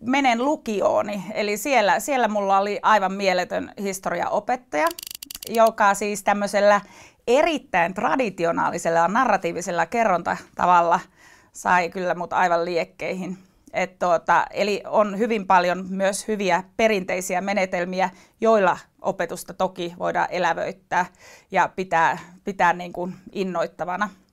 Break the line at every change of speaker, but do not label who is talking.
menen lukiooni, eli siellä, siellä mulla oli aivan mieletön historiaopettaja, joka siis tämmöisellä erittäin traditionaalisella ja narratiivisella kerrontatavalla sai kyllä mut aivan liekkeihin. Et tuota, eli on hyvin paljon myös hyviä perinteisiä menetelmiä, joilla opetusta toki voidaan elävöittää ja pitää, pitää niin kuin innoittavana.